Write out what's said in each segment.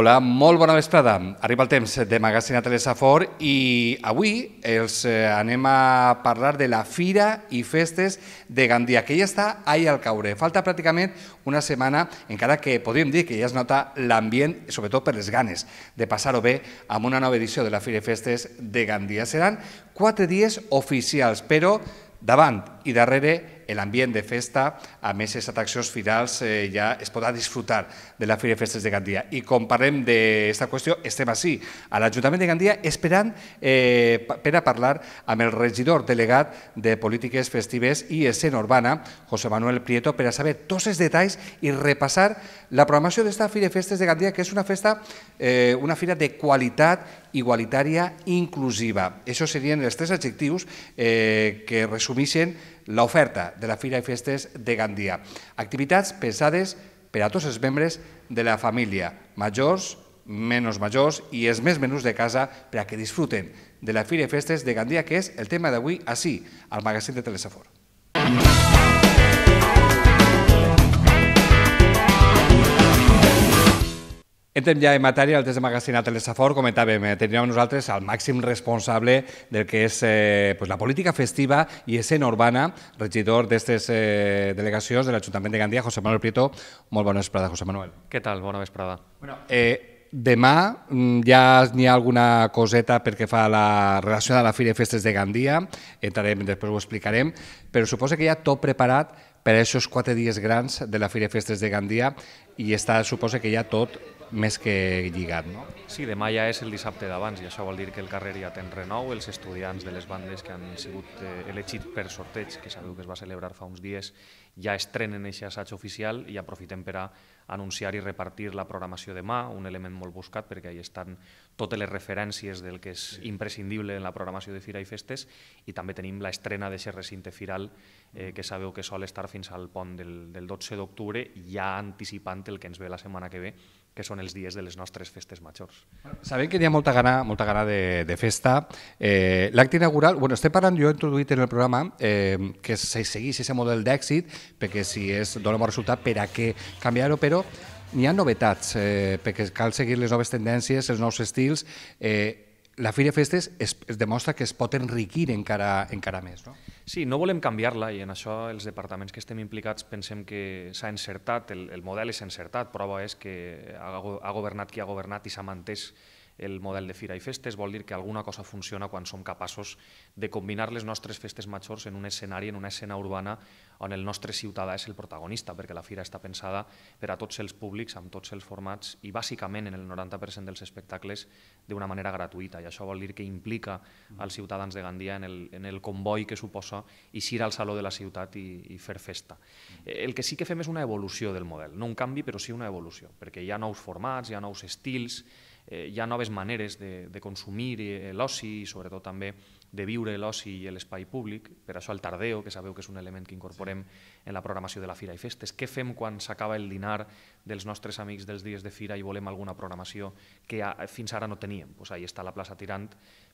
Hola, molt bona vesprada. Arriba el temps de Magazine Telesafor i avui els eh, anem a parlar de la Fira i Festes de Gandia, que ja està ahir al caure. Falta pràcticament una setmana, encara que podríem dir que ja es nota l'ambient, sobretot per les ganes de passar-ho bé amb una nova edició de la Fira i Festes de Gandia. Seran quatre dies oficials, però davant i darrere l'ambient de festa, a més, les atraccions finals eh, ja es podrà disfrutar de la Fira de Festes de Gandia. I com parlem d'aquesta qüestió, estem així, a l'Ajuntament de Gandia, esperant eh, per a parlar amb el regidor delegat de Polítiques Festives i Escena Urbana, José Manuel Prieto, per a saber tots els detalls i repassar la programació d'esta Fira de Festes de Gandia, que és una festa, eh, una fira de qualitat igualitaria, inclusiva. Això serían els tres adjectius eh, que resumissen l'oferta de la Fira i Festes de Gandia. Activitats pensades per a tots els membres de la família, majors, menys majors i els més menys de casa per a que disfruten de la Fira i Festes de Gandia, que és el tema d'avui, així, al magasin de Telesafor. Música Entrem ja en matèria, el test de magacinat de l'Esafor, comentàvem, eh, teníem nosaltres el màxim responsable del que és eh, pues, la política festiva i escena urbana, regidor d'aquestes eh, delegacions de l'Ajuntament de Gandia, José Manuel Prieto. Molt bona vesprada, José Manuel. Què tal? Bona vesprada. Bueno, eh, demà mm, ja n'hi ha alguna coseta perquè fa la relació de la Fira i Festes de Gandia, entrarem, després ho explicarem, però suposa que ja tot preparat per a aquests quatre dies grans de la Fira i Festes de Gandia i està, suposa que ja tot més que lligat. No? Sí, demà ja és el dissabte d'abans i això vol dir que el carrer ja té renou, els estudiants de les bandes que han sigut eh, elegit per sorteig, que sabeu que es va celebrar fa uns dies, ja estrenen aquest assaig oficial i aprofitem per a anunciar i repartir la programació demà, un element molt buscat perquè hi estan totes les referències del que és imprescindible en la programació de Fira i Festes i també tenim l'estrena d'aquest recinte firal eh, que sabeu que sol estar fins al pont del, del 12 d'octubre ja anticipant el que ens ve la setmana que ve que són els dies de les nostres festes majors. Sabem que hi ha molta gana, molta gana de, de festa. Eh, L'acte inaugural, bueno, estem parlant, jo he introduït en el programa eh, que se seguís aquest model d'èxit, perquè si és, dona bon resultat, per a què canviar-ho, però n'hi ha novetats, eh, perquè cal seguir les noves tendències, els nous estils. Eh, la Fira Festes es, es demostra que es pot enriquir encara, encara més. No? Sí, no volem canviar-la i en això els departaments que estem implicats pensem que s'ha encertat, el, el model és encertat, prova és que ha, ha governat qui ha governat i s'ha mantès el model de fira i festes, vol dir que alguna cosa funciona quan som capaços de combinar les nostres festes majors en un escenari, en una escena urbana on el nostre ciutadà és el protagonista, perquè la fira està pensada per a tots els públics, amb tots els formats i bàsicament en el 90% dels espectacles d'una manera gratuïta. I això vol dir que implica als ciutadans de Gandia en el, en el comboi que suposa eixir al saló de la ciutat i, i fer festa. El que sí que fem és una evolució del model, no un canvi, però sí una evolució, perquè hi ha nous formats, hi ha nous estils, eh, hi ha noves maneres de, de consumir eh, l'oci i sobretot també de viure l'oci i l'espai públic, per això el tardeo, que sabeu que és un element que incorporem en la programació de la Fira i Festes. Què fem quan s'acaba el dinar dels nostres amics dels dies de Fira i volem alguna programació que fins ara no teníem? Pues ahí està la plaça Tirant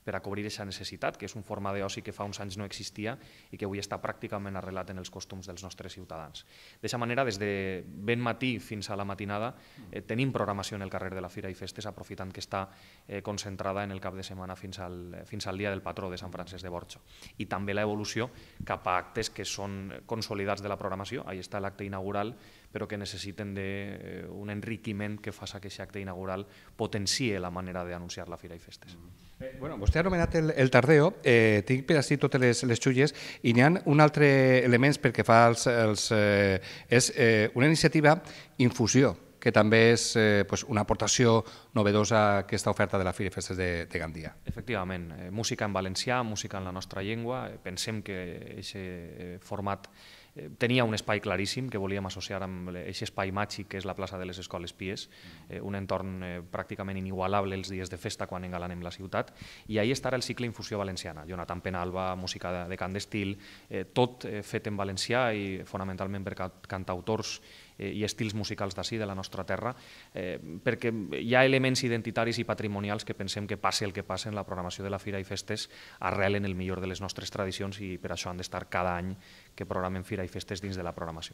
per a cobrir aquesta necessitat, que és un forma d'oci que fa uns anys no existia i que avui està pràcticament arrelat en els costums dels nostres ciutadans. D'aquesta manera, des de ben matí fins a la matinada, mm. eh, tenim programació en el carrer de la Fira i Festes, aprofitant que està eh, concentrada en el cap de setmana fins al, eh, fins al dia del patró de Sant Sant Francesc de Borja. I també l'evolució cap a actes que són consolidats de la programació, ahir està l'acte inaugural, però que necessiten de, eh, un enriquiment que faci que aquest acte inaugural potencie la manera d'anunciar la fira i festes. Mm-hmm. Eh, bueno, vostè ha anomenat el, el tardeo, eh, tinc per així totes les, les xulles, i n'hi ha un altre element perquè fa els, eh, és eh, una iniciativa infusió, que també és eh, pues, una aportació novedosa a aquesta oferta de la Fira i Festes de, de Gandia. Efectivament, eh, música en valencià, música en la nostra llengua, eh, pensem que aquest eh, format eh, tenia un espai claríssim que volíem associar amb aquest espai màgic que és la plaça de les Escoles Pies, mm. eh, un entorn eh, pràcticament inigualable els dies de festa quan engalanem la ciutat, i ahir estarà el cicle Infusió Valenciana, Jonathan Penalba, música de, de cant d'estil, eh, tot eh, fet en valencià i fonamentalment per cantautors eh, i estils musicals d'ací, de la nostra terra, eh, perquè hi ha elements identitaris i patrimonials que pensem que passi el que passa en la programació de la Fira i Festes arrelen el millor de les nostres tradicions i per això han d'estar cada any que programen fira i festes dins de la programació.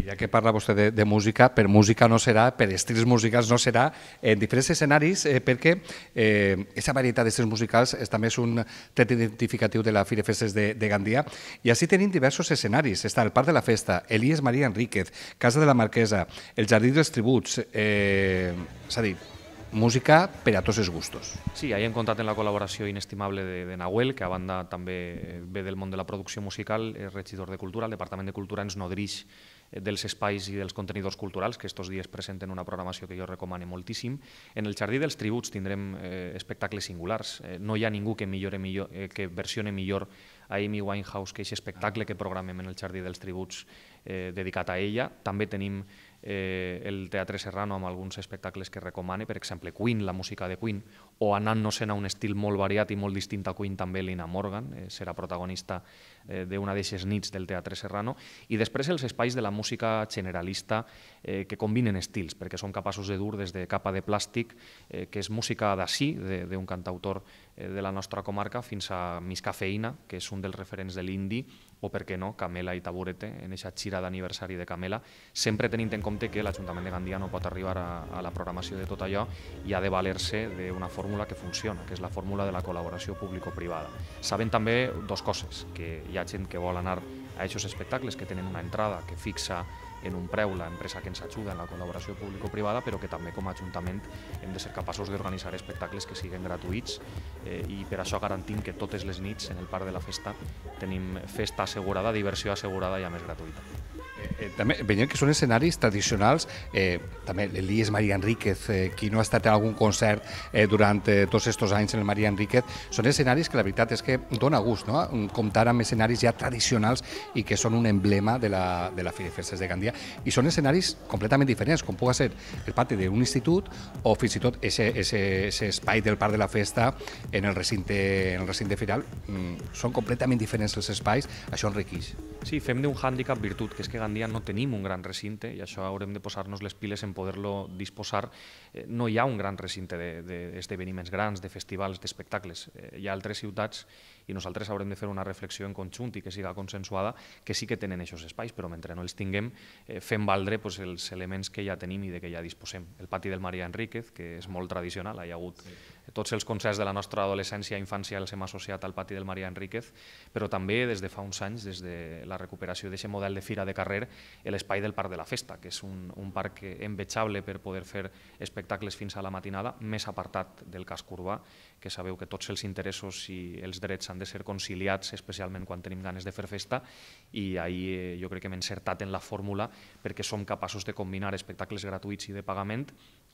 I ja que parla vostè de, de música, per música no serà, per estils musicals no serà, en diferents escenaris, eh, perquè eh, esa varietat d'estils musicals és, també és un tret identificatiu de la Fira Festes de, de Gandia. I així tenim diversos escenaris. Està el Parc de la Festa, Elies Maria Enríquez, Casa de la Marquesa, el Jardí dels Tributs, eh, és a dir, música per a tots els gustos. Sí, ahir hem comptat en la col·laboració inestimable de, de Nahuel, que a banda també eh, ve del món de la producció musical, és regidor de Cultura, el Departament de Cultura ens nodrix eh, dels espais i dels contenidors culturals, que estos dies presenten una programació que jo recomano moltíssim. En el Jardí dels Tributs tindrem eh, espectacles singulars. Eh, no hi ha ningú que millore millor, eh, que versione millor a Amy Winehouse que aquest espectacle que programem en el Jardí dels Tributs eh, dedicat a ella. També tenim eh, el Teatre Serrano amb alguns espectacles que recomane, per exemple Queen, la música de Queen, o anant-nos-en a un estil molt variat i molt distint a Queen també Lina Morgan, eh, serà protagonista eh, d'una d'aixes nits del Teatre Serrano, i després els espais de la música generalista eh, que combinen estils, perquè són capaços de dur des de capa de plàstic, eh, que és música d'ací, d'un cantautor eh, de la nostra comarca, fins a Miscafeïna, que és un dels referents de l'indi, o per què no, Camela i Taburete, en aquesta xira d'aniversari de Camela, sempre tenint en compte que l'Ajuntament de Gandia no pot arribar a, a la programació de tot allò i ha de valer-se d'una fórmula que funciona, que és la fórmula de la col·laboració público-privada. Saben també dos coses, que hi ha gent que vol anar a aquests espectacles que tenen una entrada que fixa en un preu la empresa que ens ajuda en la col·laboració público-privada, però que també com a Ajuntament hem de ser capaços d'organitzar espectacles que siguin gratuïts eh, i per això garantim que totes les nits en el parc de la festa tenim festa assegurada, diversió assegurada i a més gratuïta. Eh, també veiem que són escenaris tradicionals, eh, també l'Elies Maria Enríquez, eh, qui no ha estat en algun concert eh, durant eh, tots aquests anys en el Maria Enríquez, són escenaris que la veritat és que dona gust, no? comptar amb escenaris ja tradicionals i que són un emblema de la, de la Fira de Festes de Gandia, i són escenaris completament diferents, com pugui ser el pati d'un institut o fins i tot ese espai del Parc de la Festa en el recinte, en el recinte firal, mm, són completament diferents els espais, això enriqueix. Sí, fem d'un hàndicap virtut, que és que Gandia no tenim un gran recinte i això haurem de posar-nos les piles en poder-lo disposar. Eh, no hi ha un gran recinte d'esdeveniments de, de grans, de festivals, d'espectacles. Eh, hi ha altres ciutats i nosaltres haurem de fer una reflexió en conjunt i que siga consensuada, que sí que tenen aquests espais, però mentre no els tinguem, eh, fem valdre pues, els elements que ja tenim i de que ja disposem. El pati del Maria Enríquez, que és molt tradicional, hi ha hagut sí tots els concerts de la nostra adolescència i infància els hem associat al pati del Maria Enríquez, però també des de fa uns anys, des de la recuperació d'aquest model de fira de carrer, l'espai del Parc de la Festa, que és un, un parc envejable per poder fer espectacles fins a la matinada, més apartat del casc urbà, que sabeu que tots els interessos i els drets han de ser conciliats, especialment quan tenim ganes de fer festa, i ahir eh, jo crec que hem encertat en la fórmula perquè som capaços de combinar espectacles gratuïts i de pagament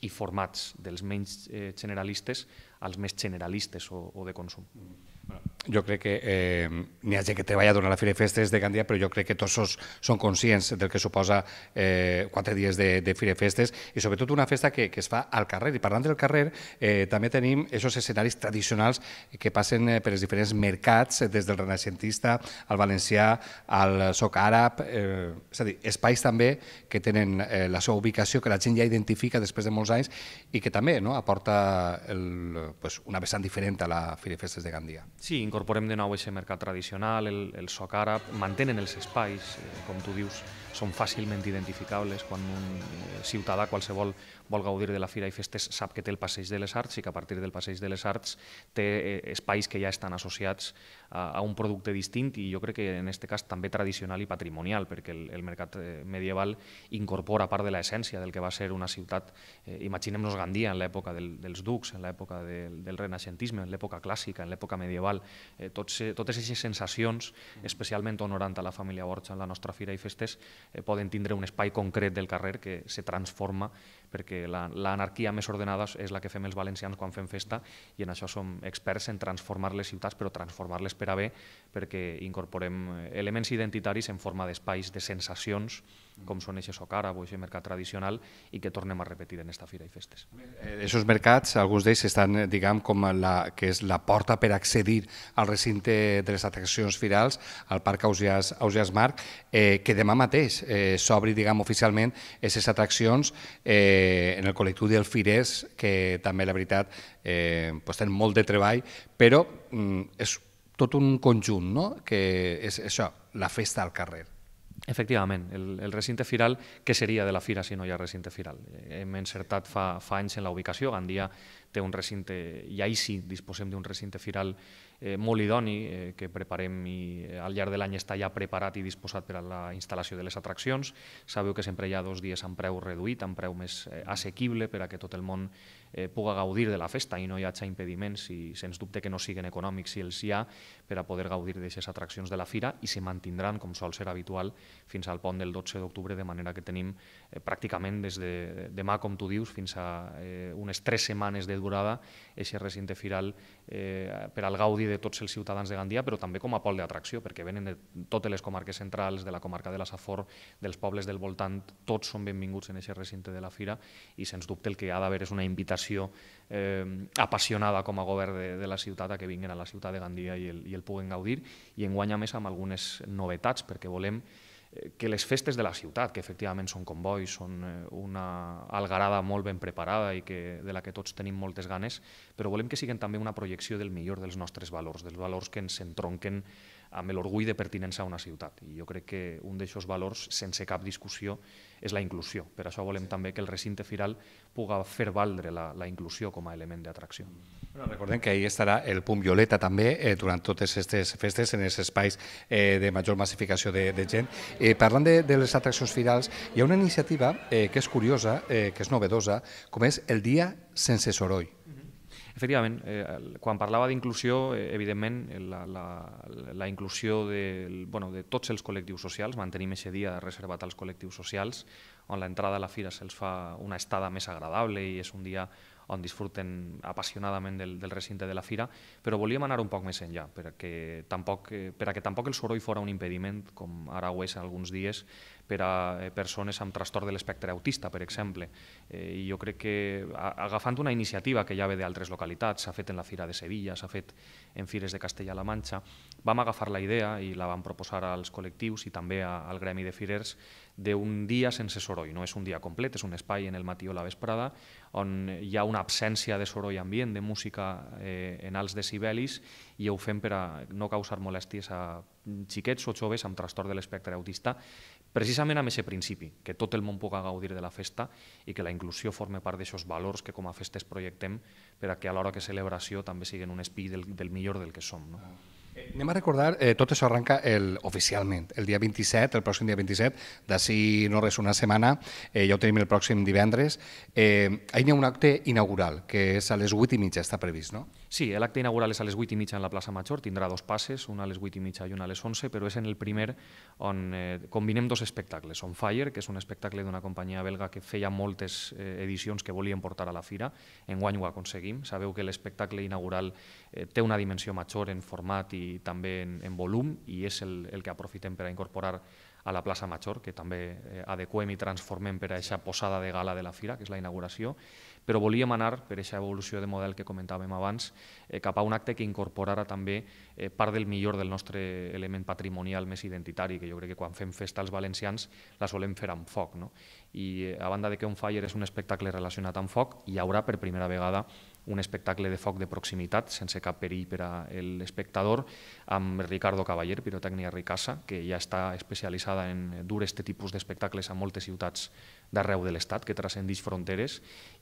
i formats dels menys eh, generalistes als més generalistes o, o de consum. Mm jo crec que eh, n'hi ha gent que treballa durant la Fira i Festes de Gandia, però jo crec que tots són conscients del que suposa eh, quatre dies de, de Fira i Festes i sobretot una festa que, que es fa al carrer. I parlant del carrer, eh, també tenim aquests escenaris tradicionals que passen eh, per els diferents mercats, eh, des del renaixentista al valencià, al soc àrab, eh, és a dir, espais també que tenen eh, la seva ubicació, que la gent ja identifica després de molts anys i que també no, aporta el, pues, una vessant diferent a la Fira i Festes de Gandia. Sí, incorporem de nou aquest mercat tradicional, el, el soc àrab, mantenen els espais, eh, com tu dius, són fàcilment identificables quan un eh, ciutadà qualsevol vol gaudir de la Fira i Festes sap que té el Passeig de les Arts i que a partir del Passeig de les Arts té eh, espais que ja estan associats a, un producte distint i jo crec que en aquest cas també tradicional i patrimonial, perquè el, el mercat eh, medieval incorpora part de l'essència del que va ser una ciutat, eh, imaginem-nos Gandia en l'època del, dels ducs, en l'època del, del renaixentisme, en l'època clàssica, en l'època medieval, eh, tots, eh, totes aquestes sensacions, especialment honorant a la família Borja en la nostra Fira i Festes, eh, poden tindre un espai concret del carrer que se transforma perquè l'anarquia la, més ordenada és la que fem els valencians quan fem festa i en això som experts en transformar les ciutats, però transformar-les per a bé perquè incorporem elements identitaris en forma d'espais, de sensacions, com són eixe soc àrab o eixe mercat tradicional i que tornem a repetir en esta fira i festes. Eh, esos mercats, alguns d'ells estan, eh, diguem, com la, que és la porta per accedir al recinte de les atraccions firals, al Parc Ausias, Ausias Marc, eh, que demà mateix eh, s'obri, diguem, oficialment aquestes atraccions eh, en el col·lectiu del Fires, que també, la veritat, eh, pues, tenen molt de treball, però mm, és tot un conjunt, no? que és això, la festa al carrer. Efectivament, el, el recinte firal, què seria de la fira si no hi ha recinte firal? Eh, hem encertat fa, fa anys en la ubicació, Gandia té un recinte, i ahir sí disposem d'un recinte firal eh, molt idoni, eh, que preparem i eh, al llarg de l'any està ja preparat i disposat per a la instal·lació de les atraccions. Sabeu que sempre hi ha dos dies amb preu reduït, amb preu més eh, assequible per a que tot el món eh, puga gaudir de la festa i no hi hagi impediments, i sens dubte que no siguen econòmics si els hi ha, per a poder gaudir d'aquestes atraccions de la fira i se mantindran, com sol ser habitual, fins al pont del 12 d'octubre, de manera que tenim eh, pràcticament des de demà, com tu dius, fins a eh, unes tres setmanes de durada, aquest recinte firal eh, per al gaudi de tots els ciutadans de Gandia, però també com a pol d'atracció, perquè venen de totes les comarques centrals, de la comarca de la Safor, dels pobles del voltant, tots són benvinguts en aquest recinte de la fira i sens dubte el que ha d'haver és una invitació vocació eh, apassionada com a govern de, de la ciutat a que vinguin a la ciutat de Gandia i el, i el puguen gaudir i enguanya més amb algunes novetats perquè volem eh, que les festes de la ciutat, que efectivament són convois, són eh, una algarada molt ben preparada i que, de la que tots tenim moltes ganes, però volem que siguin també una projecció del millor dels nostres valors, dels valors que ens entronquen amb l'orgull de pertinença a una ciutat. I jo crec que un d'aixòs valors, sense cap discussió, és la inclusió. Per això volem també que el recinte firal puga fer valdre la, la inclusió com a element d'atracció. Bueno, recordem que ahir estarà el punt Violeta també eh, durant totes aquestes festes en els espais eh, de major massificació de, de gent. Eh, parlant de, de les atraccions firals, hi ha una iniciativa eh, que és curiosa, eh, que és novedosa, com és el Dia sense soroll. Efectivament, eh, quan parlava d'inclusió, eh, evidentment, eh, la, la, la inclusió de, bueno, de tots els col·lectius socials, mantenim aquest dia reservat als col·lectius socials, on l'entrada a la fira se'ls fa una estada més agradable i és un dia on disfruten apassionadament del, del recinte de la fira, però volíem anar un poc més enllà, perquè tampoc, eh, perquè tampoc el soroll fora un impediment, com ara ho és en alguns dies, per a eh, persones amb trastorn de l'espectre autista, per exemple. Eh, I jo crec que agafant una iniciativa que ja ve d'altres localitats, s'ha fet en la Fira de Sevilla, s'ha fet en Fires de Castella-la Manxa, vam agafar la idea i la vam proposar als col·lectius i també al gremi de firers d'un dia sense soroll. No és un dia complet, és un espai en el matí o la vesprada on hi ha una absència de soroll ambient, de música eh, en alts decibelis i ho fem per a no causar molèsties a xiquets o joves amb trastorn de l'espectre autista, precisament amb aquest principi, que tot el món pugui gaudir de la festa i que la inclusió forme part d'aquests valors que com a festes projectem per a que a l'hora que celebració també siguin un espill del, del millor del que som. No? Ah. Anem a recordar, eh, tot això arrenca el, oficialment, el dia 27, el pròxim dia 27, d'ací no res una setmana, eh, ja ho tenim el pròxim divendres. Eh, ahir hi ha un acte inaugural, que és a les 8 i mitja, està previst, no? Sí, l'acte inaugural és a les 8 i mitja en la plaça Major, tindrà dos passes, una a les 8 i mitja i una a les 11, però és en el primer on eh, combinem dos espectacles. On Fire, que és un espectacle d'una companyia belga que feia moltes eh, edicions que volien portar a la fira, en guany ho aconseguim. Sabeu que l'espectacle inaugural eh, té una dimensió major en format i també en, en volum i és el, el que aprofitem per a incorporar a la plaça Major, que també eh, adequem i transformem per a aquesta posada de gala de la fira, que és la inauguració, però volíem anar, per aquesta evolució de model que comentàvem abans, eh, cap a un acte que incorporara també eh, part del millor del nostre element patrimonial més identitari, que jo crec que quan fem festa als valencians la solem fer amb foc. No? I eh, a banda de que un fire és un espectacle relacionat amb foc, hi haurà per primera vegada un espectacle de foc de proximitat, sense cap perill per a l'espectador, amb Ricardo Cavaller, pirotècnia Ricassa, que ja està especialitzada en dur aquest tipus d'espectacles a moltes ciutats d'arreu de l'Estat, que transcendeix fronteres,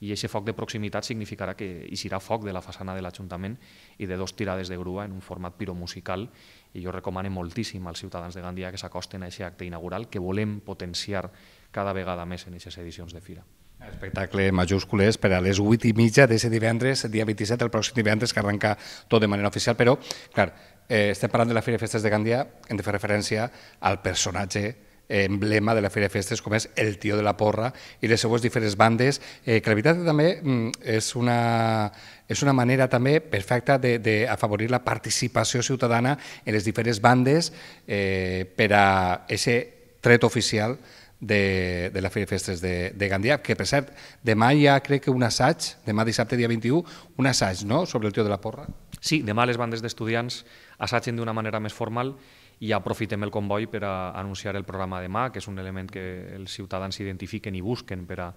i aquest foc de proximitat significarà que hi serà foc de la façana de l'Ajuntament i de dos tirades de grua en un format piromusical, i jo recomano moltíssim als ciutadans de Gandia que s'acosten a aquest acte inaugural que volem potenciar cada vegada més en aquestes edicions de Fira. Espectacle majúscules per a les 8 i mitja d'aquest divendres, dia 27, el pròxim divendres, que arrenca tot de manera oficial, però, clar, eh, estem parlant de la Fira de Festes de Gandia, hem de fer referència al personatge emblema de la Fira de Festes com és El Tio de la Porra i les seues diferents bandes, eh, que la veritat també mm, és una, és una manera també perfecta d'afavorir la participació ciutadana en les diferents bandes eh, per a aquest tret oficial de, de la Fira de Festes de, de Gandia, que per cert, demà hi ha crec que un assaig, demà dissabte dia 21, un assaig no? sobre el tio de la porra. Sí, demà les bandes d'estudiants assagin d'una manera més formal i aprofitem el comboi per a anunciar el programa demà, que és un element que els ciutadans s'identifiquen i busquen per a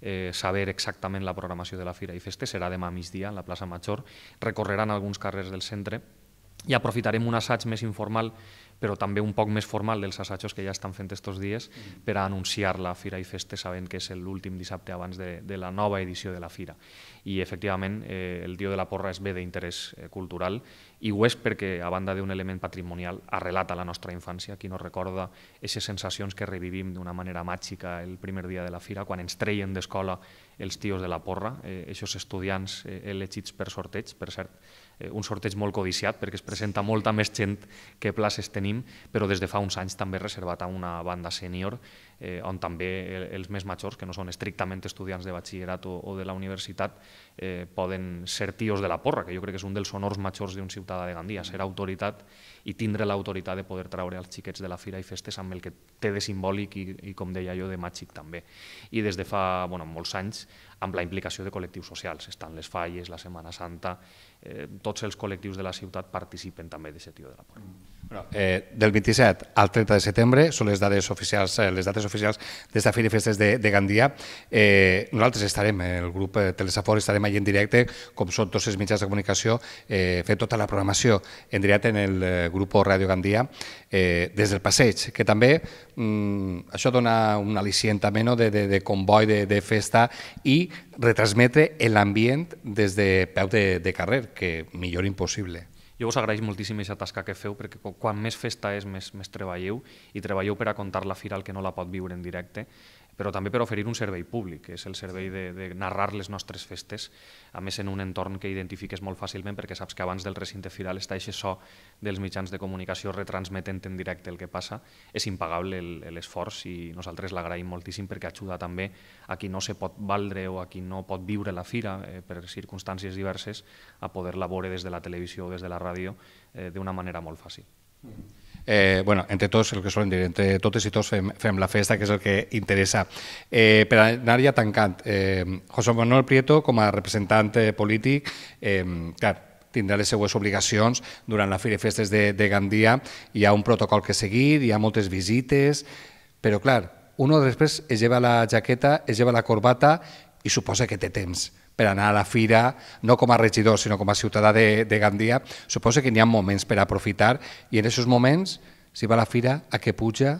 eh, saber exactament la programació de la Fira i Festes. Serà demà a migdia, en la plaça Major. Recorreran alguns carrers del centre i aprofitarem un assaig més informal però també un poc més formal dels assajos que ja estan fent estos dies mm. per a anunciar la Fira i Feste sabent que és l'últim dissabte abans de, de la nova edició de la Fira. I efectivament eh, el Dio de la Porra és bé d'interès eh, cultural i ho és perquè a banda d'un element patrimonial arrelata a la nostra infància, qui no recorda aquestes sensacions que revivim d'una manera màgica el primer dia de la Fira, quan ens treien d'escola els tios de la porra, eh, aquests estudiants eh, elegits per sorteig, per cert, Eh, un sorteig molt codiciat perquè es presenta molta més gent que places tenim, però des de fa uns anys també reservat a una banda sènior eh, on també els més majors, que no són estrictament estudiants de batxillerat o, o de la universitat, eh, poden ser tios de la porra, que jo crec que és un dels honors majors d'un ciutadà de Gandia, mm. ser autoritat i tindre l'autoritat de poder traure els xiquets de la fira i festes amb el que té de simbòlic i, i com deia jo, de màgic també. I des de fa bueno, molts anys, amb la implicació de col·lectius socials, estan les falles, la Setmana Santa, eh, tots els col·lectius de la ciutat participen també de tio de la porra. Bueno, mm. eh, del 27 al 30 de setembre són les dades oficials, eh, les dates oficials d'esta Fira i Festes de, de Gandia. Eh, nosaltres estarem, eh, el grup eh, Telesafor estarem veiem allà en directe, com són tots els mitjans de comunicació, eh, fer tota la programació en directe en el eh, grup Ràdio Gandia eh, des del passeig, que també mm, això dona un al·licient també no? de, de, de comboi, de, de festa i retransmetre l'ambient des de peu de, de carrer, que millor impossible. Jo us agraeix moltíssim aquesta tasca que feu perquè quan més festa és, més, més treballeu i treballeu per a contar la fira al que no la pot viure en directe però també per oferir un servei públic, que és el servei de, de narrar les nostres festes, a més en un entorn que identifiques molt fàcilment perquè saps que abans del recinte firal està aquest so dels mitjans de comunicació retransmetent en directe el que passa. És impagable l'esforç i nosaltres l'agraïm moltíssim perquè ajuda també a qui no se pot valdre o a qui no pot viure la fira eh, per circumstàncies diverses a poder-la veure des de la televisió o des de la ràdio eh, d'una manera molt fàcil. Mm -hmm eh, bueno, entre tots, el que solen dir, entre totes i tots fem, fem la festa, que és el que interessa. Eh, per anar ja tancant, eh, José Manuel Prieto, com a representant eh, polític, eh, clar, tindrà les seues obligacions durant la Fira Festes de, de Gandia. Hi ha un protocol que seguir, hi ha moltes visites, però clar, un després es lleva la jaqueta, es lleva la corbata i suposa que té temps per anar a la fira, no com a regidor, sinó com a ciutadà de, de Gandia, suposo que n'hi ha moments per aprofitar i en aquests moments, si va a la fira, a què puja,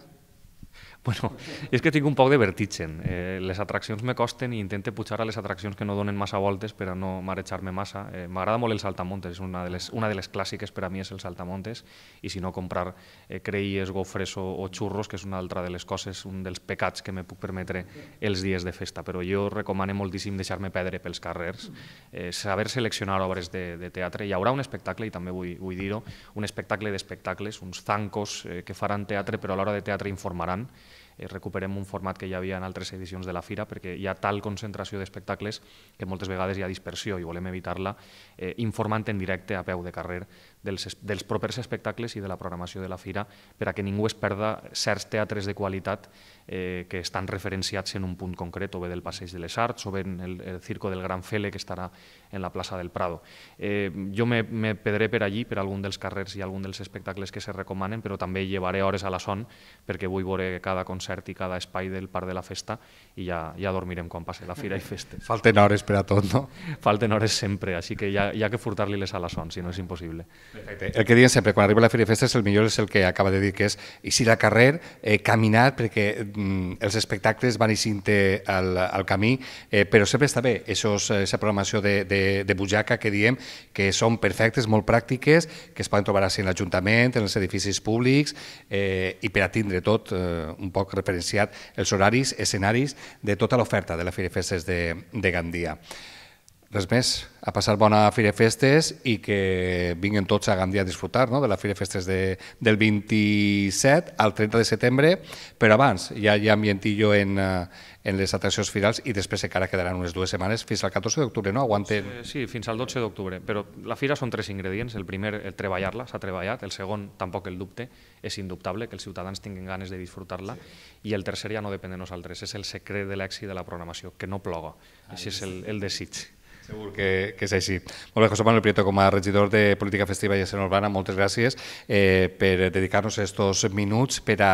Bueno, és que tinc un poc de vertigen. Eh, les atraccions me costen i intente pujar a les atraccions que no donen massa voltes per a no marejar-me massa. Eh, M'agrada molt el saltamontes, és una de, les, una de les clàssiques per a mi és el saltamontes, i si no comprar eh, creies, gofres o, o xurros, que és una altra de les coses, un dels pecats que me puc permetre els dies de festa. Però jo recomano moltíssim deixar-me perdre pels carrers, eh, saber seleccionar obres de, de teatre. Hi haurà un espectacle, i també vull, vull dir-ho, un espectacle d'espectacles, uns zancos eh, que faran teatre, però a l'hora de teatre informaran eh, recuperem un format que hi havia en altres edicions de la fira, perquè hi ha tal concentració d'espectacles que moltes vegades hi ha dispersió i volem evitar-la eh, informant en directe a peu de carrer dels, dels propers espectacles i de la programació de la fira per a que ningú es perda certs teatres de qualitat eh, que estan referenciats en un punt concret, o bé del Passeig de les Arts, o bé en el, el Circo del Gran Fele, que estarà en la plaça del Prado. Eh, jo me, me pedré per allí, per algun dels carrers i algun dels espectacles que se recomanen, però també llevaré hores a la son perquè vull veure cada concert i cada espai del parc de la festa i ja, ja dormirem quan passi la fira i festes. Falten hores per a tot, no? Falten hores sempre, així que hi ha, hi ha que furtar-li les a la son, si no és impossible. Perfecte. El que diem sempre, quan arriba la Feria Festes, el millor és el que acaba de dir, que és eixir al carrer, eh, caminar, perquè mm, els espectacles van eixint al, al camí, eh, però sempre està bé aquesta eh, programació de, de, de bujaca que diem, que són perfectes, molt pràctiques, que es poden trobar així en l'Ajuntament, en els edificis públics, eh, i per a tindre tot eh, un poc referenciat els horaris, escenaris de tota l'oferta de la Feria Festes de, de Gandia res més, a passar bona Fire Festes i que vinguin tots a Gandia a disfrutar no? de la Fire Festes de, del 27 al 30 de setembre, però abans ja hi ha ambientillo en, eh, en les atraccions finals i després encara quedaran unes dues setmanes fins al 14 d'octubre, no? Aguanten... Sí, sí, fins al 12 d'octubre, però la fira són tres ingredients. El primer, el treballar-la, s'ha treballat. El segon, tampoc el dubte, és indubtable, que els ciutadans tinguin ganes de disfrutar-la. Sí. I el tercer ja no depèn de nosaltres, és el secret de l'èxit de la programació, que no ploga. Així és el, el desig. Segur que, que és així. Molt bé, José Manuel Prieto, com a regidor de Política Festiva i Escena Urbana, moltes gràcies eh, per dedicar-nos aquests minuts per a,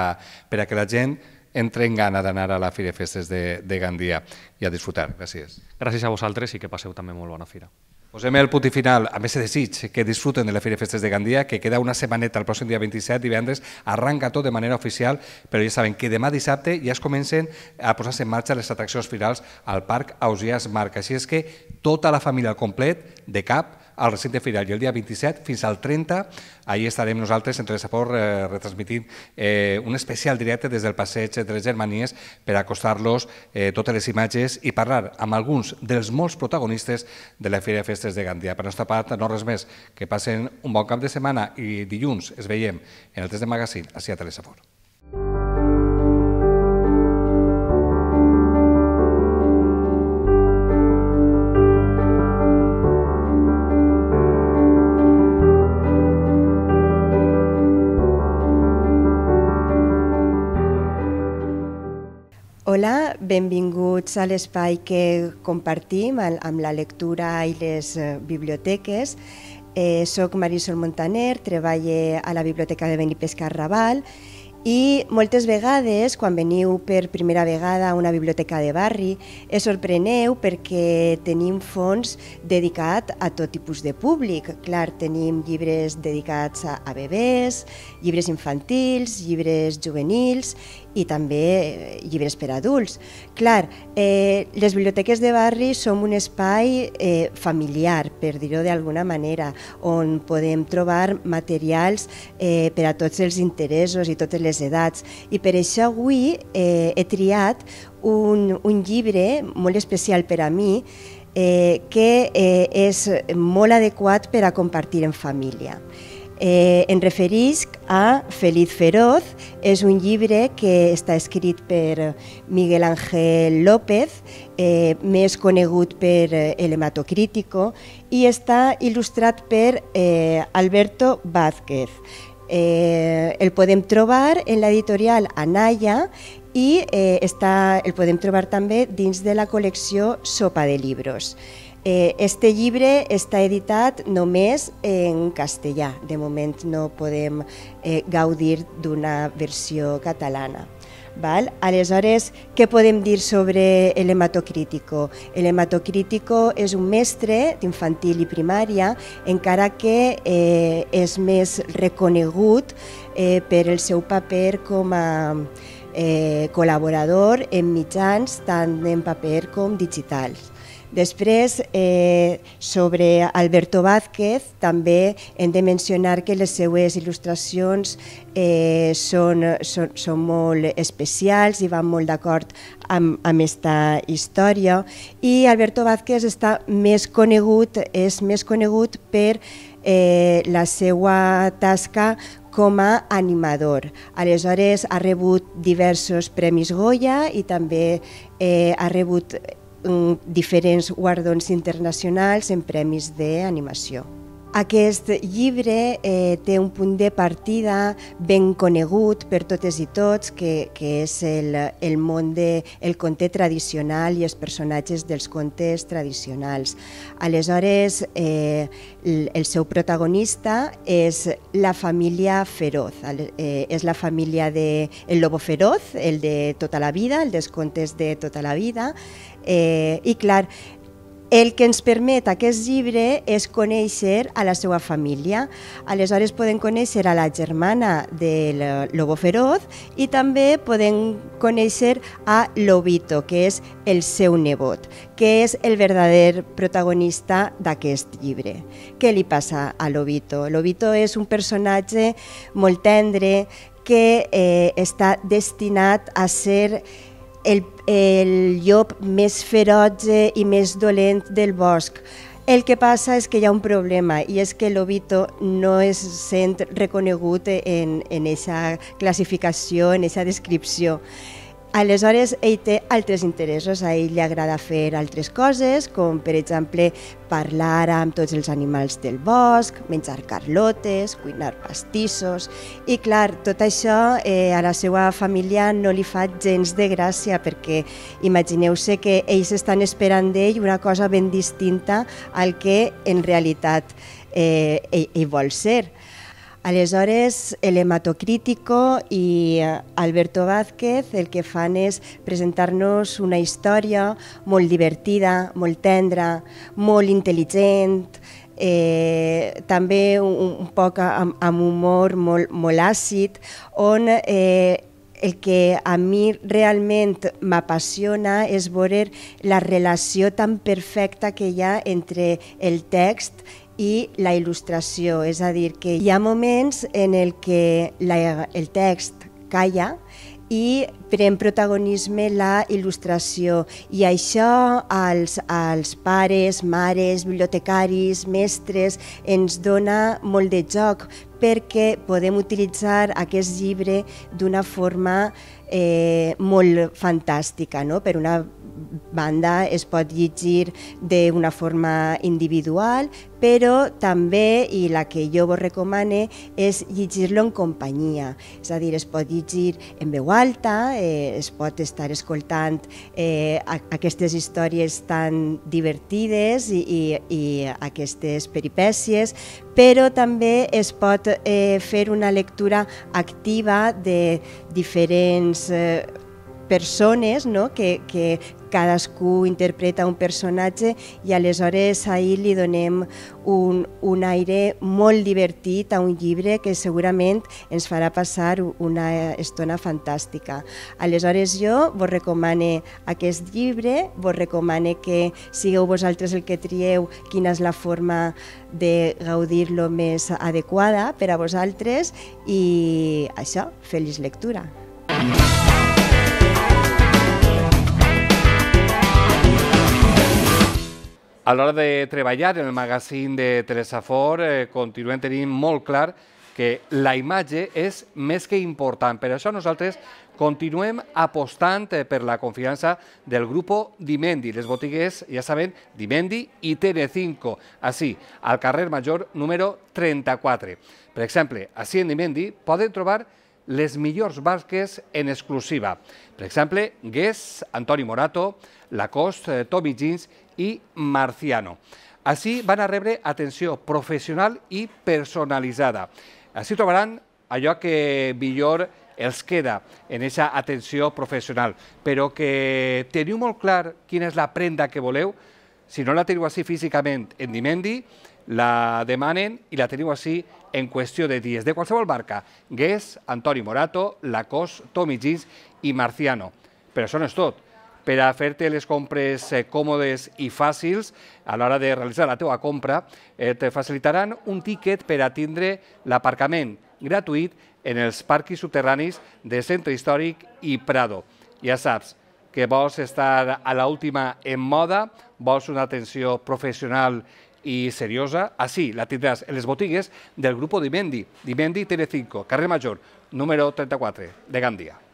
per a que la gent entre en gana d'anar a la Fira Festes de, de Gandia i a disfrutar. Gràcies. Gràcies a vosaltres i que passeu també molt bona fira. Posem el punt final a més de desig que disfruten de la Fira Festes de Gandia, que queda una setmaneta el pròxim dia 27, divendres, arranca tot de manera oficial, però ja saben que demà dissabte ja es comencen a posar-se en marxa les atraccions finals al Parc Ausias Marc. Així és que tota la família al complet, de cap, al recinte final i el dia 27 fins al 30, ahir estarem nosaltres entre les eh, retransmitint eh, un especial directe des del passeig de les Germanies per acostar-los eh, totes les imatges i parlar amb alguns dels molts protagonistes de la Fira de Festes de Gandia. Per nostra part, no res més, que passen un bon cap de setmana i dilluns es veiem en el test de Ciutat de les Telesapor. benvinguts a l'espai que compartim amb la lectura i les eh, biblioteques. Eh, soc Marisol Montaner, treballo a la Biblioteca de Benipesca Raval i moltes vegades, quan veniu per primera vegada a una biblioteca de barri, es sorpreneu perquè tenim fons dedicat a tot tipus de públic. Clar, tenim llibres dedicats a, a bebès, llibres infantils, llibres juvenils i també eh, llibres per adults. Clar, eh, les biblioteques de barri som un espai eh, familiar, per dir-ho d'alguna manera, on podem trobar materials eh, per a tots els interessos i totes les les edats. I per això avui eh, he triat un, un llibre molt especial per a mi eh, que eh, és molt adequat per a compartir en família. Eh, en referís a Feliz Feroz, és un llibre que està escrit per Miguel Ángel López, eh, més conegut per eh, El hematocrítico, i està il·lustrat per eh, Alberto Vázquez. Eh, el podem trobar en l'editorial Anaya i eh, està, el podem trobar també dins de la col·lecció Sopa de Libros. Eh, este llibre està editat només en castellà. De moment no podem eh, gaudir d'una versió catalana. Val? Aleshores, què podem dir sobre l'hematocrítico? L'hematocrítico és un mestre d'infantil i primària, encara que eh, és més reconegut eh, per el seu paper com a eh, col·laborador en mitjans tant en paper com digitals. Després, eh, sobre Alberto Vázquez, també hem de mencionar que les seues il·lustracions eh, són, són, són molt especials i van molt d'acord amb, amb esta història. I Alberto Vázquez està més conegut, és més conegut per eh, la seva tasca com a animador. Aleshores ha rebut diversos premis Goya i també eh, ha rebut Mm, diferents guardons internacionals en premis d'animació. Aquest llibre eh, té un punt de partida ben conegut per totes i tots, que, que és el, el món del de, conte tradicional i els personatges dels contes tradicionals. Aleshores, eh, el, el seu protagonista és la família feroz, eh, és la família del de, lobo feroz, el de tota la vida, el dels contes de tota la vida, Eh, I clar, el que ens permet aquest llibre és conèixer a la seva família. Aleshores podem conèixer a la germana de Lobo Feroz i també podem conèixer a Lobito, que és el seu nebot, que és el verdader protagonista d'aquest llibre. Què li passa a Lobito? Lobito és un personatge molt tendre que eh, està destinat a ser el, el llop més ferotge eh, i més dolent del bosc. El que passa és que hi ha un problema i és que l'obito no es sent reconegut en, en classificació, en aquesta descripció. Aleshores, ell té altres interessos, a ell li agrada fer altres coses, com per exemple parlar amb tots els animals del bosc, menjar carlotes, cuinar pastissos... I clar, tot això eh, a la seva família no li fa gens de gràcia, perquè imagineu-se que ells estan esperant d'ell una cosa ben distinta al que en realitat eh, ell, ell vol ser. Aleshores, el hematocrítico i eh, Alberto Vázquez el que fan és presentar-nos una història molt divertida, molt tendra, molt intel·ligent, eh, també un, un poc amb, amb humor molt, molt àcid, on eh, el que a mi realment m'apassiona és veure la relació tan perfecta que hi ha entre el text i la il·lustració, és a dir, que hi ha moments en el que la, el text calla i pren protagonisme la il·lustració i això als, als pares, mares, bibliotecaris, mestres ens dona molt de joc perquè podem utilitzar aquest llibre d'una forma eh, molt fantàstica, no? per una banda es pot llegir d'una forma individual, però també, i la que jo vos recomane, és llegir-lo en companyia. És a dir, es pot llegir en veu alta, eh, es pot estar escoltant eh, aquestes històries tan divertides i, i, i aquestes peripècies, però també es pot eh, fer una lectura activa de diferents eh, persones no? que, que cadascú interpreta un personatge i aleshores ahir li donem un, un aire molt divertit a un llibre que segurament ens farà passar una estona fantàstica. Aleshores jo vos recomane aquest llibre, vos recomane que sigueu vosaltres el que trieu quina és la forma de gaudir-lo més adequada per a vosaltres i això, feliç lectura. Mm -hmm. A l'hora de treballar en el magazín de Telesafor eh, continuem tenint molt clar que la imatge és més que important. Per això nosaltres continuem apostant eh, per la confiança del grup Dimendi. Les botigues, ja saben, Dimendi i tv 5 així, al carrer Major número 34. Per exemple, així en Dimendi poden trobar les millors barques en exclusiva. Per exemple, Guess, Antoni Morato, Lacoste, eh, Tommy Jeans i Marciano. Així van a rebre atenció professional i personalitzada. Així trobaran allò que millor els queda en aquesta atenció professional. Però que teniu molt clar quina és la prenda que voleu, si no la teniu així físicament en Dimendi, la demanen i la teniu així en qüestió de dies. De qualsevol marca, Guess, Antoni Morato, Lacoste, Tommy Jeans i Marciano. Però això no és tot per a fer-te les compres eh, còmodes i fàcils a l'hora de realitzar la teva compra, et eh, facilitaran un tiquet per a tindre l'aparcament gratuït en els parquis subterranis de Centre Històric i Prado. Ja saps que vols estar a l'última en moda, vols una atenció professional i seriosa, així la tindràs en les botigues del grup Dimendi, Dimendi Telecinco, carrer Major, número 34, de Gandia.